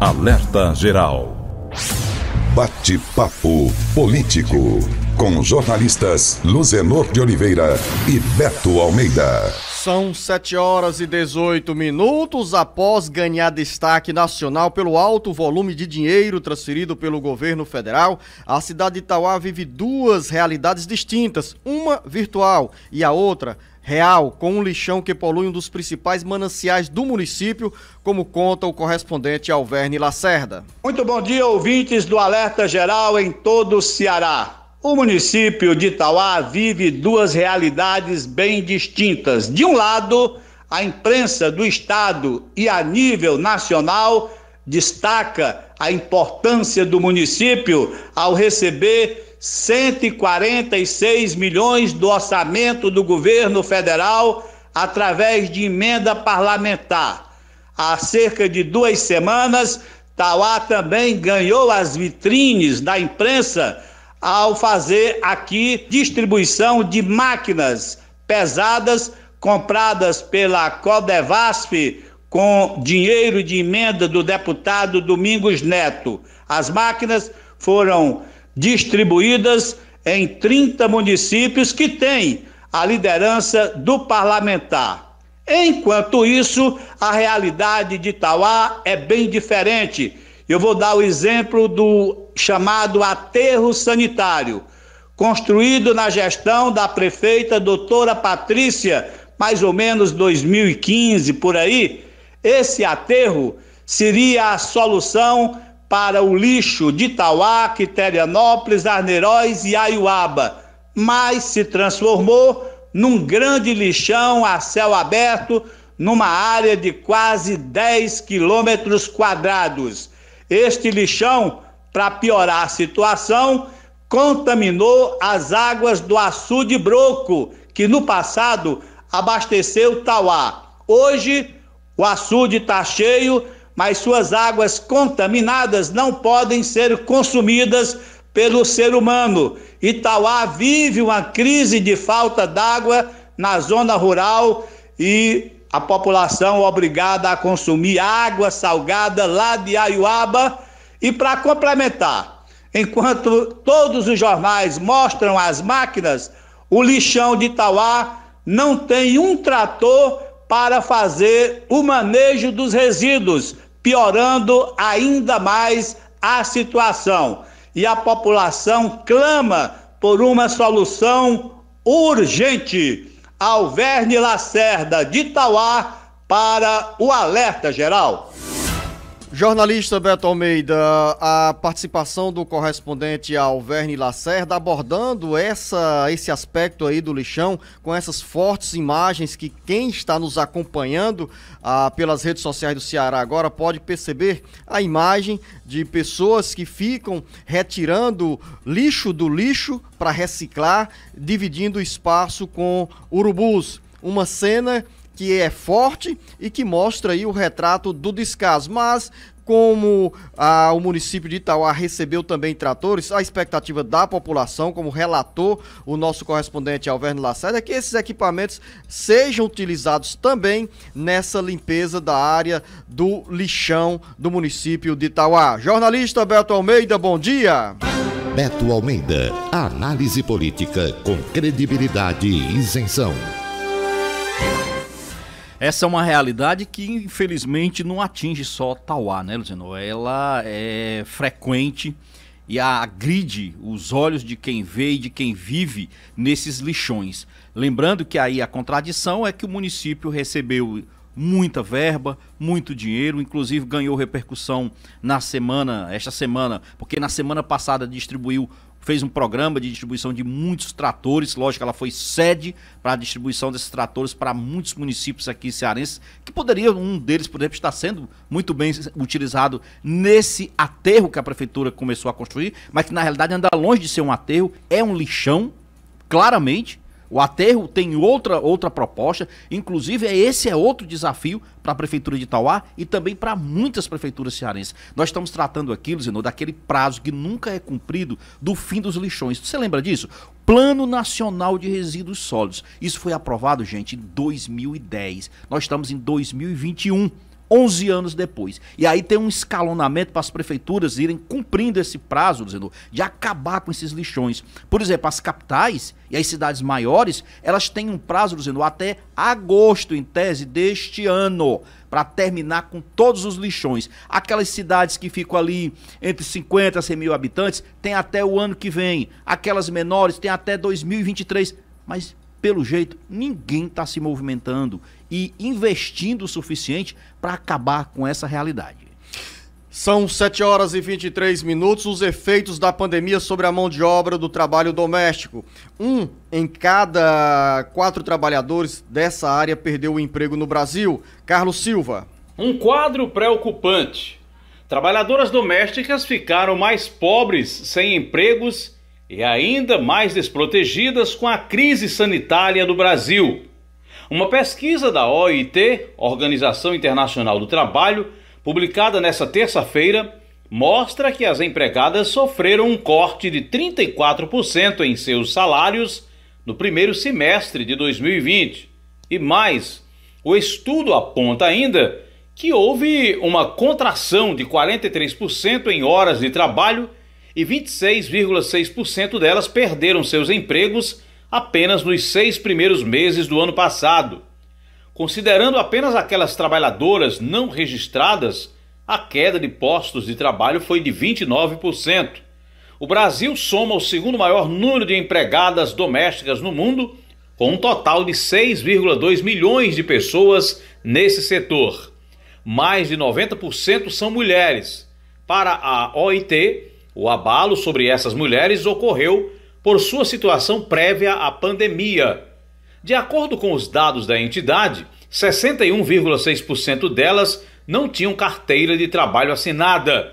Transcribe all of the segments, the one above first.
Alerta Geral. Bate-papo político. Com jornalistas Luzenor de Oliveira e Beto Almeida. São 7 horas e 18 minutos após ganhar destaque nacional pelo alto volume de dinheiro transferido pelo governo federal. A cidade de Itauá vive duas realidades distintas: uma virtual e a outra real com um lixão que polui um dos principais mananciais do município, como conta o correspondente Alverne Lacerda. Muito bom dia, ouvintes do Alerta Geral em todo o Ceará. O município de Itauá vive duas realidades bem distintas. De um lado, a imprensa do estado e a nível nacional destaca a importância do município ao receber 146 milhões do orçamento do governo federal através de emenda parlamentar. Há cerca de duas semanas, Tauá também ganhou as vitrines da imprensa ao fazer aqui distribuição de máquinas pesadas compradas pela Codevasp com dinheiro de emenda do deputado Domingos Neto. As máquinas foram distribuídas em 30 municípios que têm a liderança do parlamentar. Enquanto isso, a realidade de Itauá é bem diferente. Eu vou dar o exemplo do chamado aterro sanitário, construído na gestão da prefeita doutora Patrícia, mais ou menos 2015 por aí. Esse aterro seria a solução para o lixo de Itauá, Quiterianópolis, Arneiroz e Aiuaba, mas se transformou num grande lixão a céu aberto, numa área de quase 10 quilômetros quadrados. Este lixão, para piorar a situação, contaminou as águas do açude Broco, que no passado abasteceu Tauá. Hoje, o açude está cheio mas suas águas contaminadas não podem ser consumidas pelo ser humano. Itauá vive uma crise de falta d'água na zona rural e a população obrigada a consumir água salgada lá de Aiuaba. E para complementar, enquanto todos os jornais mostram as máquinas, o lixão de Itauá não tem um trator para fazer o manejo dos resíduos, piorando ainda mais a situação. E a população clama por uma solução urgente. Alverne Lacerda de Itauá para o Alerta Geral. Jornalista Beto Almeida, a participação do correspondente Alverne Lacerda abordando essa, esse aspecto aí do lixão, com essas fortes imagens que quem está nos acompanhando ah, pelas redes sociais do Ceará agora pode perceber a imagem de pessoas que ficam retirando lixo do lixo para reciclar, dividindo espaço com urubus. Uma cena que é forte e que mostra aí o retrato do descaso. Mas como ah, o município de Itauá recebeu também tratores, a expectativa da população, como relatou o nosso correspondente Alverno Lacerda, é que esses equipamentos sejam utilizados também nessa limpeza da área do lixão do município de Itauá. Jornalista Beto Almeida, bom dia. Beto Almeida, análise política com credibilidade e isenção. Essa é uma realidade que, infelizmente, não atinge só Tauá, né, Luciano? Ela é frequente e agride os olhos de quem vê e de quem vive nesses lixões. Lembrando que aí a contradição é que o município recebeu muita verba, muito dinheiro, inclusive ganhou repercussão na semana, esta semana, porque na semana passada distribuiu fez um programa de distribuição de muitos tratores. Lógico, ela foi sede para a distribuição desses tratores para muitos municípios aqui cearenses, que poderia, um deles, por exemplo, estar sendo muito bem utilizado nesse aterro que a prefeitura começou a construir, mas que na realidade anda longe de ser um aterro, é um lixão, claramente. O aterro tem outra, outra proposta, inclusive é esse é outro desafio para a Prefeitura de Itauá e também para muitas prefeituras cearenses. Nós estamos tratando aqui, Luzinor, daquele prazo que nunca é cumprido do fim dos lixões. Você lembra disso? Plano Nacional de Resíduos Sólidos. Isso foi aprovado, gente, em 2010. Nós estamos em 2021. 11 anos depois. E aí tem um escalonamento para as prefeituras irem cumprindo esse prazo, dizendo, de acabar com esses lixões. Por exemplo, as capitais e as cidades maiores, elas têm um prazo, dizendo, até agosto, em tese, deste ano, para terminar com todos os lixões. Aquelas cidades que ficam ali entre 50 a 100 mil habitantes, tem até o ano que vem. Aquelas menores, tem até 2023. Mas pelo jeito, ninguém está se movimentando e investindo o suficiente para acabar com essa realidade. São 7 horas e 23 minutos os efeitos da pandemia sobre a mão de obra do trabalho doméstico. Um em cada quatro trabalhadores dessa área perdeu o emprego no Brasil. Carlos Silva. Um quadro preocupante. Trabalhadoras domésticas ficaram mais pobres, sem empregos e ainda mais desprotegidas com a crise sanitária do Brasil. Uma pesquisa da OIT, Organização Internacional do Trabalho, publicada nesta terça-feira, mostra que as empregadas sofreram um corte de 34% em seus salários no primeiro semestre de 2020. E mais, o estudo aponta ainda que houve uma contração de 43% em horas de trabalho e 26,6% delas perderam seus empregos apenas nos seis primeiros meses do ano passado, considerando apenas aquelas trabalhadoras não registradas, a queda de postos de trabalho foi de 29%. O Brasil soma o segundo maior número de empregadas domésticas no mundo, com um total de 6,2 milhões de pessoas nesse setor. Mais de 90% são mulheres. Para a OIT, o abalo sobre essas mulheres ocorreu por sua situação prévia à pandemia. De acordo com os dados da entidade, 61,6% delas não tinham carteira de trabalho assinada.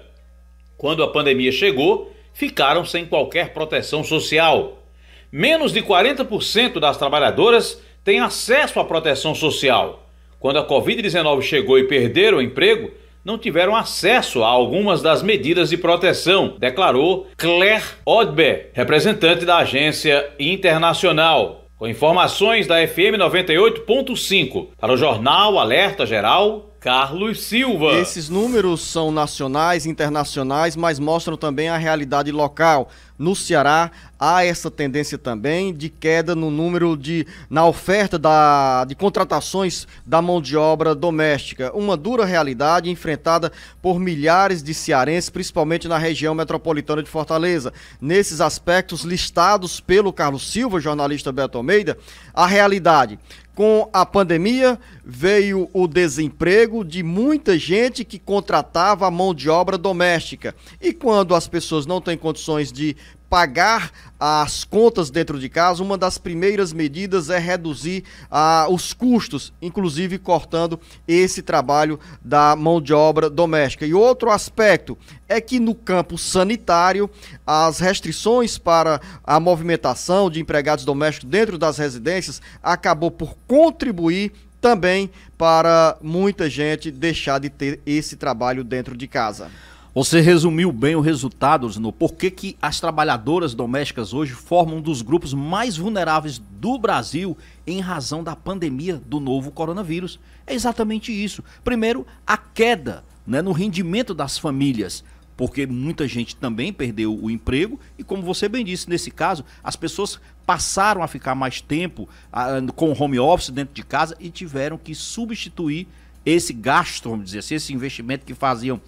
Quando a pandemia chegou, ficaram sem qualquer proteção social. Menos de 40% das trabalhadoras têm acesso à proteção social. Quando a Covid-19 chegou e perderam o emprego, não tiveram acesso a algumas das medidas de proteção, declarou Claire Odbe, representante da agência internacional. Com informações da FM 98.5 para o Jornal Alerta Geral, Carlos Silva. Esses números são nacionais, internacionais, mas mostram também a realidade local. No Ceará há essa tendência também de queda no número de na oferta da, de contratações da mão de obra doméstica, uma dura realidade enfrentada por milhares de cearenses, principalmente na região metropolitana de Fortaleza. Nesses aspectos listados pelo Carlos Silva, jornalista Beto Almeida, a realidade com a pandemia veio o desemprego de muita gente que contratava a mão de obra doméstica. E quando as pessoas não têm condições de pagar as contas dentro de casa, uma das primeiras medidas é reduzir ah, os custos, inclusive cortando esse trabalho da mão de obra doméstica. E outro aspecto é que no campo sanitário, as restrições para a movimentação de empregados domésticos dentro das residências acabou por contribuir também para muita gente deixar de ter esse trabalho dentro de casa. Você resumiu bem o resultado, no Por que as trabalhadoras domésticas hoje formam um dos grupos mais vulneráveis do Brasil em razão da pandemia do novo coronavírus. É exatamente isso. Primeiro, a queda né, no rendimento das famílias porque muita gente também perdeu o emprego e como você bem disse nesse caso as pessoas passaram a ficar mais tempo ah, com home office dentro de casa e tiveram que substituir esse gasto, vamos dizer assim, esse investimento que faziam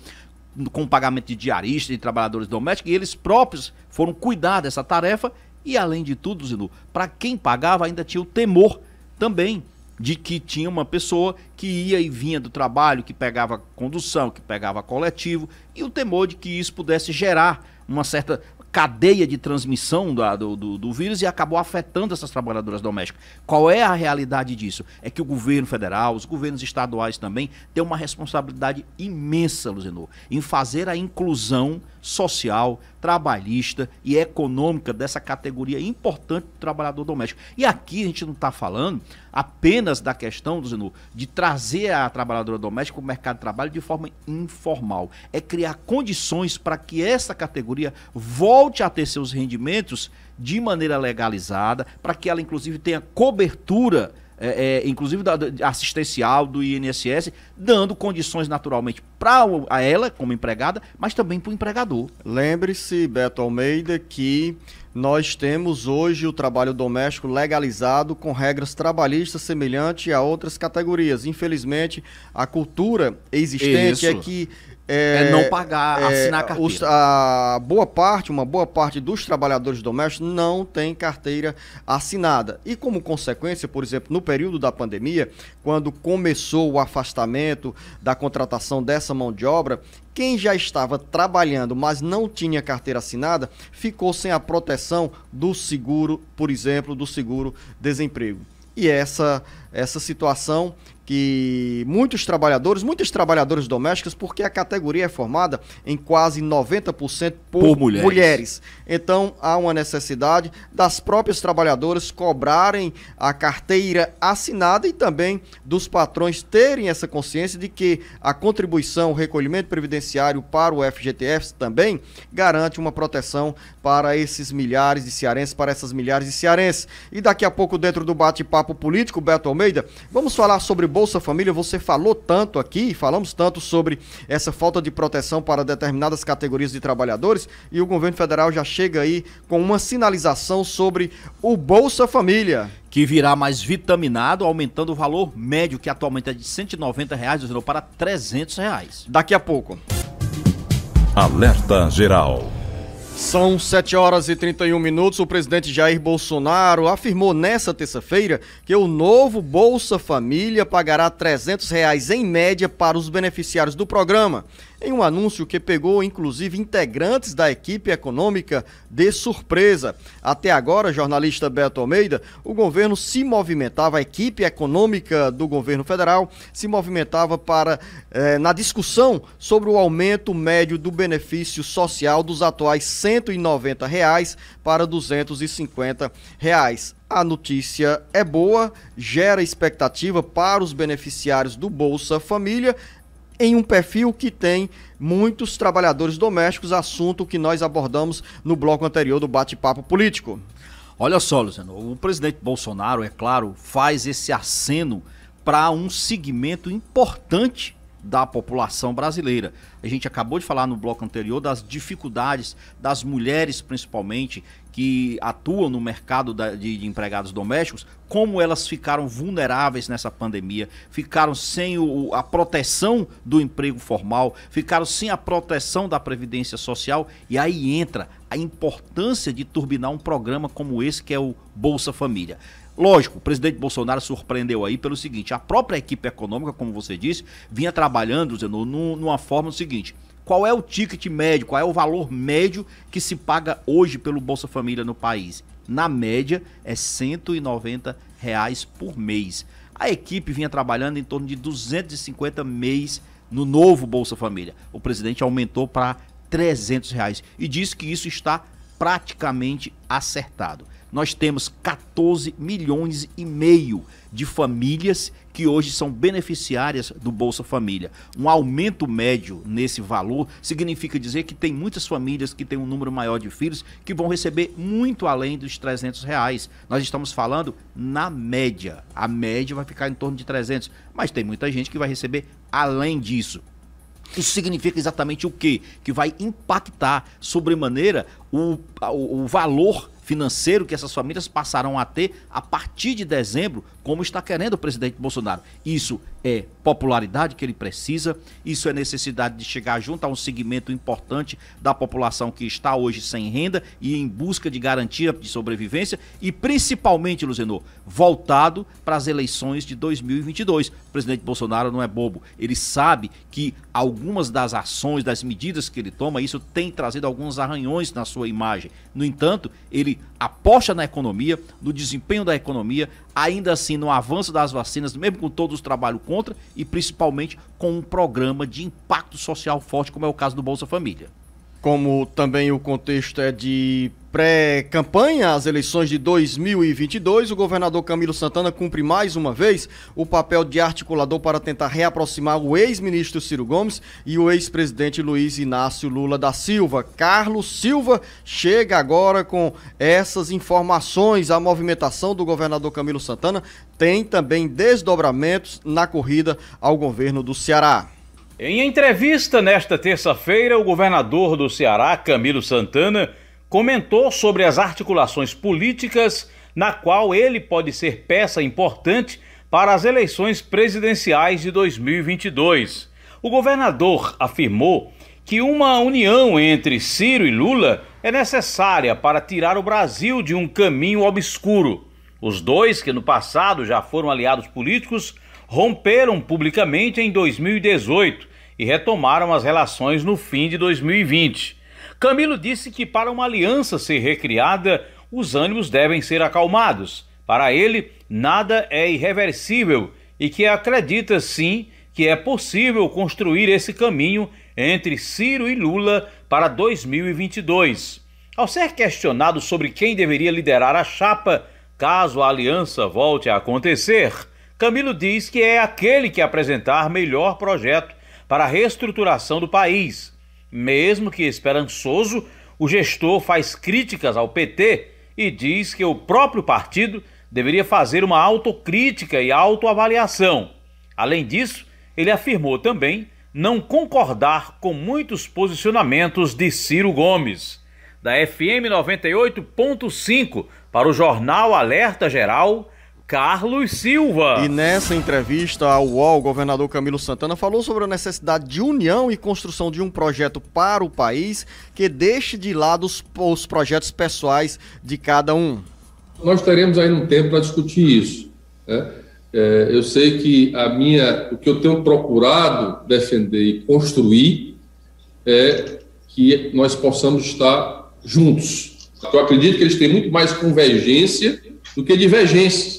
com pagamento de diaristas e trabalhadores domésticos, e eles próprios foram cuidar dessa tarefa. E além de tudo, Zinu, para quem pagava ainda tinha o temor também de que tinha uma pessoa que ia e vinha do trabalho, que pegava condução, que pegava coletivo, e o temor de que isso pudesse gerar uma certa cadeia de transmissão da, do, do, do, vírus e acabou afetando essas trabalhadoras domésticas. Qual é a realidade disso? É que o governo federal, os governos estaduais também, têm uma responsabilidade imensa, Luzenor, em fazer a inclusão social, trabalhista e econômica dessa categoria importante do trabalhador doméstico. E aqui a gente não está falando apenas da questão, Zenu, de trazer a trabalhadora doméstica para o mercado de trabalho de forma informal. É criar condições para que essa categoria volte a ter seus rendimentos de maneira legalizada, para que ela, inclusive, tenha cobertura é, é, inclusive da, da, assistencial do INSS, dando condições naturalmente para a ela, como empregada, mas também para o empregador. Lembre-se, Beto Almeida, que nós temos hoje o trabalho doméstico legalizado com regras trabalhistas semelhantes a outras categorias. Infelizmente, a cultura existente é Isso. é que é, é, não pagar, é, assinar a carteira. a boa parte, uma boa parte dos trabalhadores domésticos não tem carteira assinada. E como consequência, por exemplo, no período da pandemia, quando começou o afastamento da contratação dessa mão de obra, quem já estava trabalhando, mas não tinha carteira assinada, ficou sem a proteção do seguro, por exemplo, do seguro desemprego. E essa, essa situação que muitos trabalhadores, muitas trabalhadoras domésticas, porque a categoria é formada em quase 90% por, por mulheres. mulheres. Então há uma necessidade das próprias trabalhadoras cobrarem a carteira assinada e também dos patrões terem essa consciência de que a contribuição, o recolhimento previdenciário para o FGTS também garante uma proteção para esses milhares de cearenses, para essas milhares de cearenses. E daqui a pouco, dentro do bate-papo político, Beto Almeida, vamos falar sobre Bolsa Família, você falou tanto aqui, falamos tanto sobre essa falta de proteção para determinadas categorias de trabalhadores e o governo federal já chega aí com uma sinalização sobre o Bolsa Família que virá mais vitaminado, aumentando o valor médio, que atualmente é de R$ 190, reais, para R$ 300. Reais. Daqui a pouco. Alerta Geral. São 7 horas e 31 minutos. O presidente Jair Bolsonaro afirmou nesta terça-feira que o novo Bolsa Família pagará R$ 300 reais em média para os beneficiários do programa em um anúncio que pegou inclusive integrantes da equipe econômica de surpresa. Até agora, jornalista Beto Almeida, o governo se movimentava, a equipe econômica do governo federal se movimentava para eh, na discussão sobre o aumento médio do benefício social dos atuais R$ 190 reais para R$ 250. Reais. A notícia é boa, gera expectativa para os beneficiários do Bolsa Família, em um perfil que tem muitos trabalhadores domésticos, assunto que nós abordamos no bloco anterior do bate-papo político. Olha só, Luciano, o presidente Bolsonaro, é claro, faz esse aceno para um segmento importante da população brasileira. A gente acabou de falar no bloco anterior das dificuldades das mulheres, principalmente, que atuam no mercado de, empregados domésticos, como elas ficaram vulneráveis nessa pandemia, ficaram sem o, a proteção do emprego formal, ficaram sem a proteção da previdência social, e aí entra a importância de turbinar um programa como esse que é o Bolsa Família. Lógico, o presidente Bolsonaro surpreendeu aí pelo seguinte: a própria equipe econômica, como você disse, vinha trabalhando, Zenon, numa forma seguinte. Qual é o ticket médio, qual é o valor médio que se paga hoje pelo Bolsa Família no país? Na média, é R$ 190 reais por mês. A equipe vinha trabalhando em torno de 250 mês no novo Bolsa Família. O presidente aumentou para 300 reais e disse que isso está praticamente acertado nós temos 14 milhões e meio de famílias que hoje são beneficiárias do Bolsa Família. Um aumento médio nesse valor significa dizer que tem muitas famílias que têm um número maior de filhos que vão receber muito além dos 300 reais. Nós estamos falando na média. A média vai ficar em torno de 300, mas tem muita gente que vai receber além disso. Isso significa exatamente o quê? Que vai impactar sobremaneira o, o, o valor financeiro que essas famílias passarão a ter a partir de dezembro, como está querendo o presidente Bolsonaro. Isso é popularidade que ele precisa, isso é necessidade de chegar junto a um segmento importante da população que está hoje sem renda e em busca de garantia de sobrevivência e principalmente, Luzenor, voltado para as eleições de 2022. O presidente Bolsonaro não é bobo, ele sabe que algumas das ações, das medidas que ele toma, isso tem trazido alguns arranhões na sua imagem. No entanto, ele aposta na economia, no desempenho da economia, ainda assim no avanço das vacinas, mesmo com todos os trabalhos contra e principalmente com um programa de impacto social forte, como é o caso do Bolsa Família como também o contexto é de pré-campanha às eleições de 2022, o governador Camilo Santana cumpre mais uma vez o papel de articulador para tentar reaproximar o ex-ministro Ciro Gomes e o ex-presidente Luiz Inácio Lula da Silva. Carlos Silva chega agora com essas informações. A movimentação do governador Camilo Santana tem também desdobramentos na corrida ao governo do Ceará. Em entrevista nesta terça-feira, o governador do Ceará, Camilo Santana, comentou sobre as articulações políticas na qual ele pode ser peça importante para as eleições presidenciais de 2022. O governador afirmou que uma união entre Ciro e Lula é necessária para tirar o Brasil de um caminho obscuro. Os dois, que no passado já foram aliados políticos, romperam publicamente em 2018 e retomaram as relações no fim de 2020. Camilo disse que para uma aliança ser recriada, os ânimos devem ser acalmados. Para ele, nada é irreversível e que acredita sim que é possível construir esse caminho entre Ciro e Lula para 2022. Ao ser questionado sobre quem deveria liderar a chapa caso a aliança volte a acontecer, Camilo diz que é aquele que apresentar melhor projeto para a reestruturação do país, mesmo que esperançoso, o gestor faz críticas ao PT e diz que o próprio partido deveria fazer uma autocrítica e autoavaliação. Além disso, ele afirmou também não concordar com muitos posicionamentos de Ciro Gomes. Da FM 98.5 para o Jornal Alerta Geral, Carlos Silva. E nessa entrevista ao UOL, o governador Camilo Santana falou sobre a necessidade de união e construção de um projeto para o país que deixe de lado os, os projetos pessoais de cada um. Nós teremos aí um tempo para discutir isso. Né? É, eu sei que a minha, o que eu tenho procurado defender e construir é que nós possamos estar juntos. Eu acredito que eles têm muito mais convergência do que divergência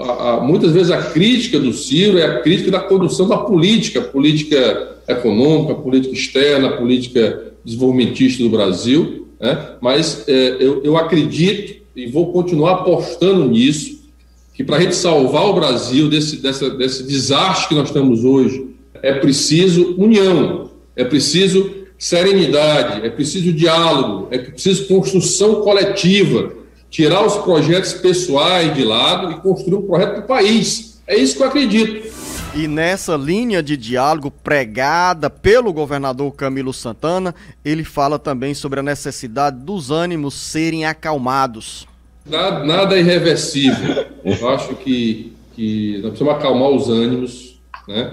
a, a, muitas vezes a crítica do Ciro é a crítica da condução da política, política econômica, política externa, política desenvolvimentista do Brasil, né? mas é, eu, eu acredito e vou continuar apostando nisso, que para a gente salvar o Brasil desse, dessa, desse desastre que nós estamos hoje, é preciso união, é preciso serenidade, é preciso diálogo, é preciso construção coletiva, tirar os projetos pessoais de lado e construir um projeto do país. É isso que eu acredito. E nessa linha de diálogo pregada pelo governador Camilo Santana, ele fala também sobre a necessidade dos ânimos serem acalmados. Nada, nada é irreversível. Eu acho que, que nós precisamos acalmar os ânimos. Né?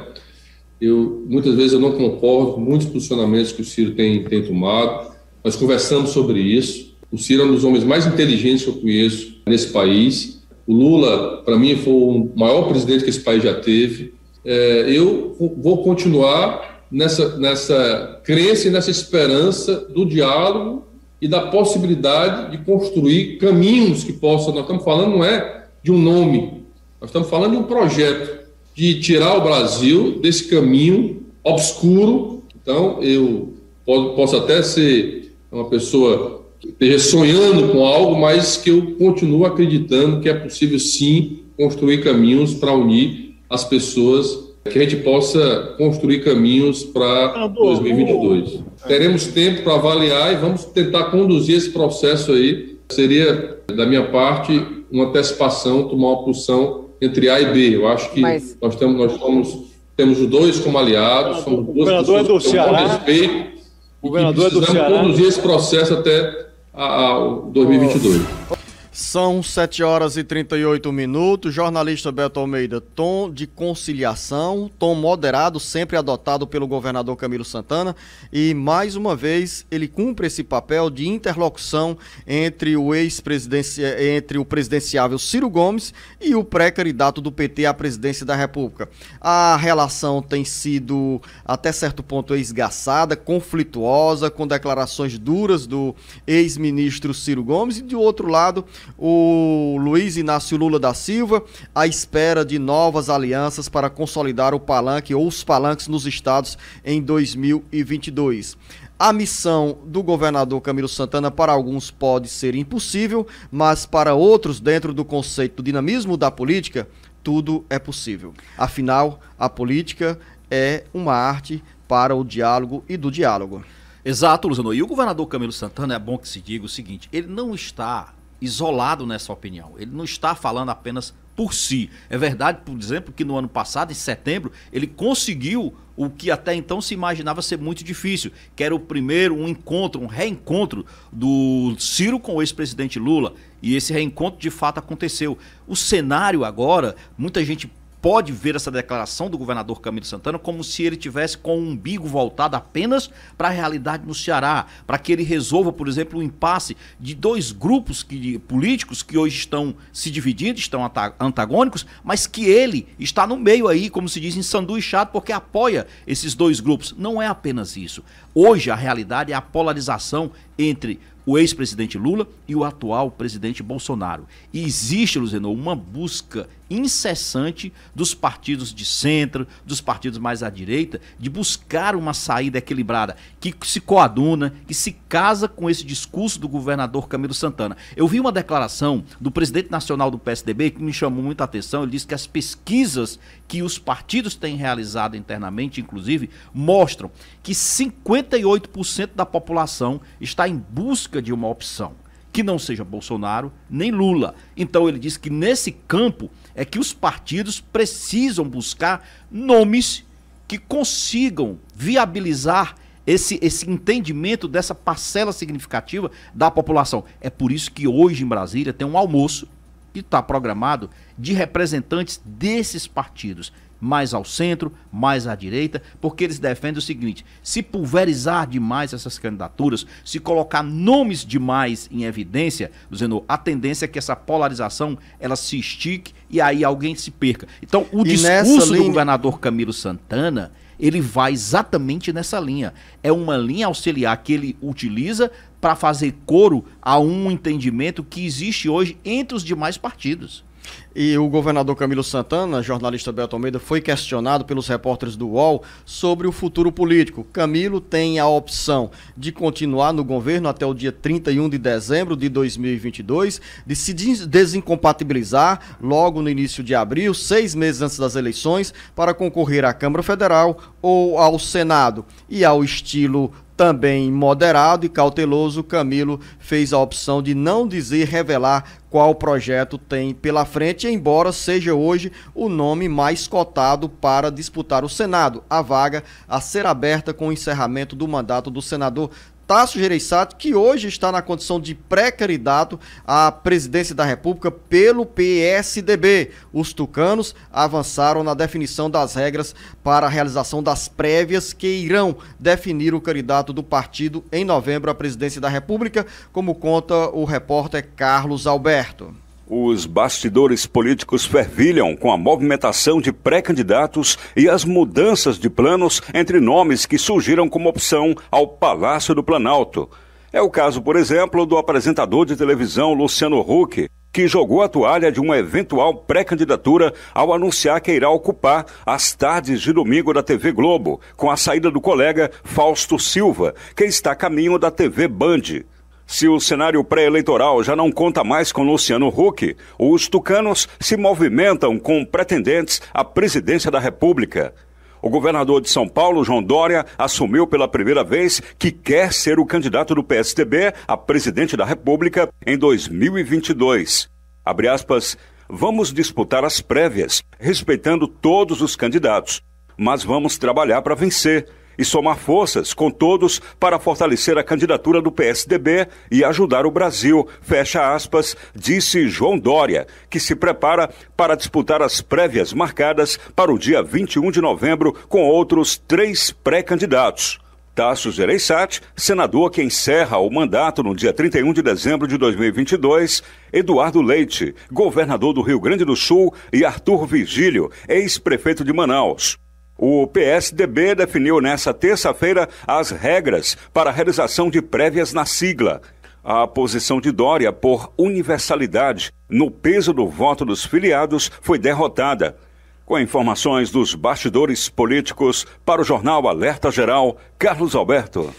Eu, muitas vezes eu não concordo com muitos posicionamentos que o Ciro tem, tem tomado. Nós conversamos sobre isso. O Ciro é um dos homens mais inteligentes que eu conheço nesse país. O Lula, para mim, foi o maior presidente que esse país já teve. É, eu vou continuar nessa, nessa crença e nessa esperança do diálogo e da possibilidade de construir caminhos que possam. Nós estamos falando não é de um nome, nós estamos falando de um projeto de tirar o Brasil desse caminho obscuro. Então, eu posso até ser uma pessoa esteja sonhando com algo, mas que eu continuo acreditando que é possível sim construir caminhos para unir as pessoas, que a gente possa construir caminhos para 2022. É. Teremos tempo para avaliar e vamos tentar conduzir esse processo aí. Seria, da minha parte, uma antecipação, tomar uma posição entre A e B. Eu acho que mas... nós, temos, nós somos, temos os dois como aliados, somos duas pessoas é respeito o governador é do Ceará. conduzir esse processo até ao 2022. Oh. São 7 horas e 38 minutos. Jornalista Beto Almeida, tom de conciliação, tom moderado, sempre adotado pelo governador Camilo Santana. E, mais uma vez, ele cumpre esse papel de interlocução entre o ex-presidencia, entre o presidenciável Ciro Gomes e o pré-candidato do PT à presidência da República. A relação tem sido, até certo ponto, esgaçada, conflituosa, com declarações duras do ex-ministro Ciro Gomes e, de outro lado, o Luiz Inácio Lula da Silva à espera de novas alianças para consolidar o palanque ou os palanques nos estados em 2022. A missão do governador Camilo Santana para alguns pode ser impossível, mas para outros, dentro do conceito do dinamismo da política, tudo é possível. Afinal, a política é uma arte para o diálogo e do diálogo. Exato, Luciano. E o governador Camilo Santana, é bom que se diga o seguinte: ele não está isolado nessa opinião. Ele não está falando apenas por si. É verdade, por exemplo, que no ano passado, em setembro, ele conseguiu o que até então se imaginava ser muito difícil, que era o primeiro um encontro, um reencontro do Ciro com o ex-presidente Lula, e esse reencontro de fato aconteceu. O cenário agora, muita gente pode ver essa declaração do governador Camilo Santana como se ele tivesse com o umbigo voltado apenas para a realidade no Ceará, para que ele resolva, por exemplo, o um impasse de dois grupos que, de políticos que hoje estão se dividindo, estão antagônicos, mas que ele está no meio aí, como se diz, em ensanduichado, porque apoia esses dois grupos. Não é apenas isso. Hoje a realidade é a polarização entre o ex-presidente Lula e o atual presidente Bolsonaro. E existe, Luzeno, uma busca incessante dos partidos de centro, dos partidos mais à direita, de buscar uma saída equilibrada, que se coaduna, que se casa com esse discurso do governador Camilo Santana. Eu vi uma declaração do presidente nacional do PSDB que me chamou muita atenção, ele disse que as pesquisas que os partidos têm realizado internamente, inclusive, mostram que 58% da população está está em busca de uma opção que não seja Bolsonaro nem Lula. Então ele diz que nesse campo é que os partidos precisam buscar nomes que consigam viabilizar esse, esse entendimento dessa parcela significativa da população. É por isso que hoje em Brasília tem um almoço que está programado de representantes desses partidos mais ao centro, mais à direita, porque eles defendem o seguinte: se pulverizar demais essas candidaturas, se colocar nomes demais em evidência, dizendo a tendência é que essa polarização ela se estique e aí alguém se perca. Então, o e discurso linha... do governador Camilo Santana ele vai exatamente nessa linha. É uma linha auxiliar que ele utiliza para fazer coro a um entendimento que existe hoje entre os demais partidos. E o governador Camilo Santana, jornalista Beto Almeida, foi questionado pelos repórteres do UOL sobre o futuro político. Camilo tem a opção de continuar no governo até o dia 31 de dezembro de 2022, de se desincompatibilizar logo no início de abril, seis meses antes das eleições, para concorrer à Câmara Federal ou ao Senado. E ao estilo também moderado e cauteloso, Camilo fez a opção de não dizer revelar qual projeto tem pela frente, embora seja hoje o nome mais cotado para disputar o Senado, a vaga a ser aberta com o encerramento do mandato do senador Tasso Gereissato, que hoje está na condição de pré-candidato à presidência da República pelo PSDB. Os tucanos avançaram na definição das regras para a realização das prévias que irão definir o candidato do partido em novembro à presidência da República, como conta o repórter Carlos Alberto. Os bastidores políticos fervilham com a movimentação de pré-candidatos e as mudanças de planos entre nomes que surgiram como opção ao Palácio do Planalto. É o caso, por exemplo, do apresentador de televisão Luciano Huck, que jogou a toalha de uma eventual pré-candidatura ao anunciar que irá ocupar as tardes de domingo da TV Globo, com a saída do colega Fausto Silva, que está a caminho da TV Band. Se o cenário pré-eleitoral já não conta mais com Luciano Huck, os tucanos se movimentam com pretendentes à presidência da República. O governador de São Paulo, João Dória, assumiu pela primeira vez que quer ser o candidato do PSDB a presidente da República em 2022. Abre aspas, vamos disputar as prévias, respeitando todos os candidatos, mas vamos trabalhar para vencer e somar forças com todos para fortalecer a candidatura do PSDB e ajudar o Brasil, fecha aspas, disse João Dória, que se prepara para disputar as prévias marcadas para o dia 21 de novembro com outros três pré-candidatos. Tasso Gereissati, senador que encerra o mandato no dia 31 de dezembro de 2022, Eduardo Leite, governador do Rio Grande do Sul, e Arthur Vigílio, ex-prefeito de Manaus. O PSDB definiu nesta terça-feira as regras para a realização de prévias na sigla. A posição de Dória por universalidade no peso do voto dos filiados foi derrotada. Com informações dos bastidores políticos para o jornal Alerta Geral, Carlos Alberto.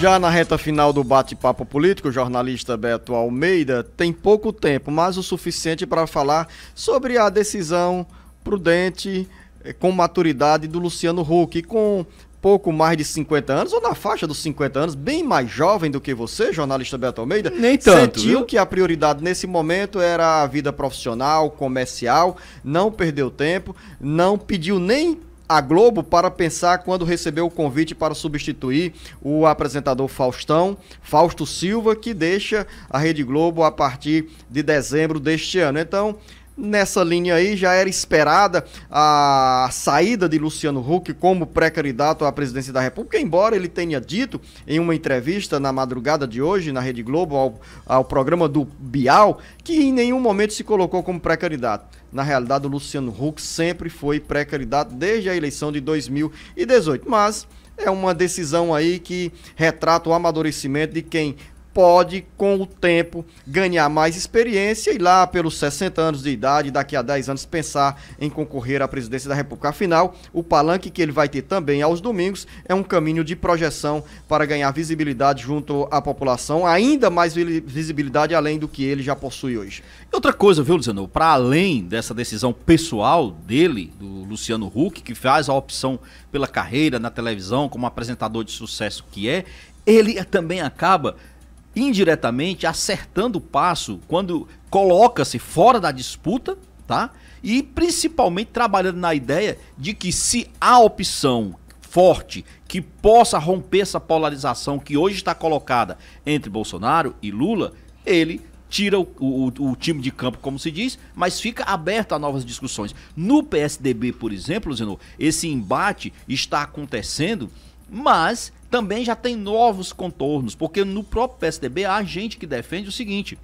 Já na reta final do bate-papo político, o jornalista Beto Almeida tem pouco tempo, mas o suficiente para falar sobre a decisão prudente é, com maturidade do Luciano Huck, com pouco mais de 50 anos, ou na faixa dos 50 anos, bem mais jovem do que você, jornalista Beto Almeida, Nem tanto, sentiu viu? que a prioridade nesse momento era a vida profissional, comercial, não perdeu tempo, não pediu nem a Globo para pensar quando recebeu o convite para substituir o apresentador Faustão, Fausto Silva, que deixa a Rede Globo a partir de dezembro deste ano. Então, nessa linha aí já era esperada a saída de Luciano Huck como pré-candidato à presidência da República, embora ele tenha dito em uma entrevista na madrugada de hoje na Rede Globo ao, ao programa do Bial que em nenhum momento se colocou como pré-candidato. Na realidade, o Luciano Huck sempre foi pré-candidato desde a eleição de 2018, mas é uma decisão aí que retrata o amadurecimento de quem pode, com o tempo, ganhar mais experiência e lá pelos 60 anos de idade, daqui a 10 anos, pensar em concorrer à presidência da República. Afinal, o palanque que ele vai ter também aos domingos é um caminho de projeção para ganhar visibilidade junto à população, ainda mais visibilidade além do que ele já possui hoje. E outra coisa, viu, Luciano, para além dessa decisão pessoal dele, do Luciano Huck, que faz a opção pela carreira na televisão como apresentador de sucesso que é, ele também acaba indiretamente acertando o passo quando coloca-se fora da disputa, tá? E principalmente trabalhando na ideia de que se há opção forte que possa romper essa polarização que hoje está colocada entre Bolsonaro e Lula, ele tira o, o, o, time de campo, como se diz, mas fica aberto a novas discussões. No PSDB, por exemplo, Zeno, esse embate está acontecendo mas também já tem novos contornos, porque no próprio PSDB há gente que defende o seguinte: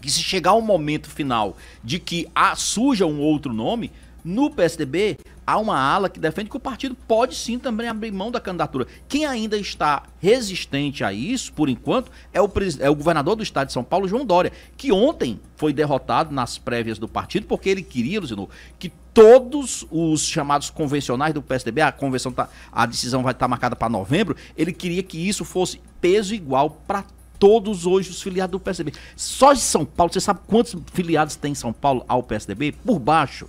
que se chegar o um momento final de que surja um outro nome, no PSDB, há uma ala que defende que o partido pode sim também abrir mão da candidatura. Quem ainda está resistente a isso, por enquanto, é o, é o governador do estado de São Paulo, João Dória, que ontem foi derrotado nas prévias do partido porque ele queria, Luzino, que todos os chamados convencionais do PSDB, a convenção tá, a decisão vai estar tá marcada para novembro, ele queria que isso fosse peso igual para todos hoje os filiados do PSDB. Só de São Paulo, você sabe quantos filiados tem em São Paulo ao PSDB? Por baixo,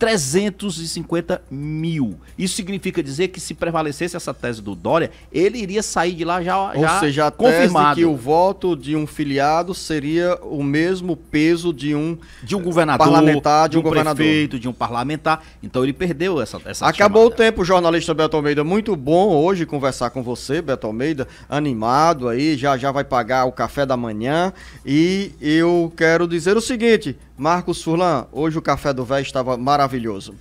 350 mil. Isso significa dizer que se prevalecesse essa tese do Dória, ele iria sair de lá já, Ou seja, a confirmado. Tese que o voto de um filiado seria o mesmo peso de um de um governador, parlamentar, de um, um governador. prefeito, de um parlamentar. Então ele perdeu essa essa Acabou chamada. o tempo, jornalista Beto Almeida. Muito bom hoje conversar com você, Beto Almeida, animado aí, já já vai pagar o café da manhã e eu quero dizer o seguinte, Marcos Furlan, hoje o café do velho estava maravilhoso.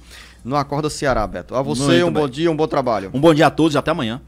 Não acorda Ceará, Beto. A você, Muito um bem. bom dia, um bom trabalho. Um bom dia a todos e até amanhã.